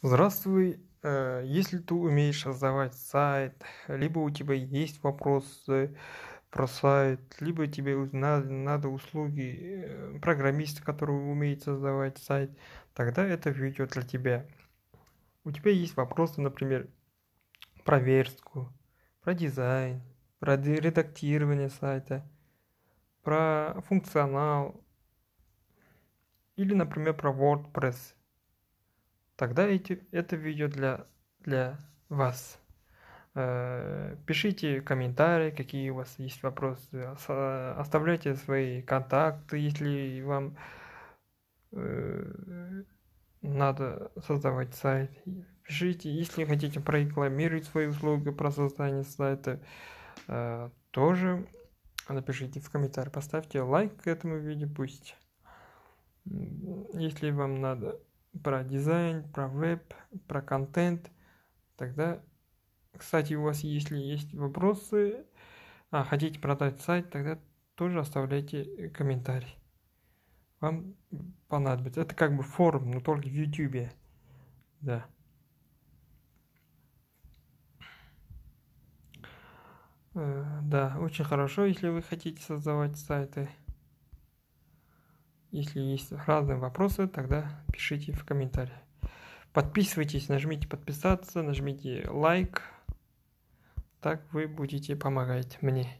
Здравствуй. Э, если ты умеешь создавать сайт, либо у тебя есть вопросы про сайт, либо тебе надо, надо услуги э, программиста, который умеет создавать сайт, тогда это видео для тебя. У тебя есть вопросы, например, про верстку, про дизайн, про редактирование сайта, про функционал или, например, про WordPress – тогда эти, это видео для, для вас. Э, пишите комментарии, какие у вас есть вопросы. Э, оставляйте свои контакты, если вам э, надо создавать сайт. Пишите, если хотите прорекламировать свои услуги про создание сайта, тоже напишите в комментарии, поставьте лайк к этому видео, пусть. Если вам надо про дизайн, про веб, про контент. Тогда, кстати, у вас, если есть вопросы, а хотите продать сайт, тогда тоже оставляйте э, комментарий. Вам понадобится. Это как бы форум, но только в YouTube. Да. Э, да, очень хорошо, если вы хотите создавать сайты. Если есть разные вопросы, тогда пишите в комментариях. Подписывайтесь, нажмите подписаться, нажмите лайк. Так вы будете помогать мне.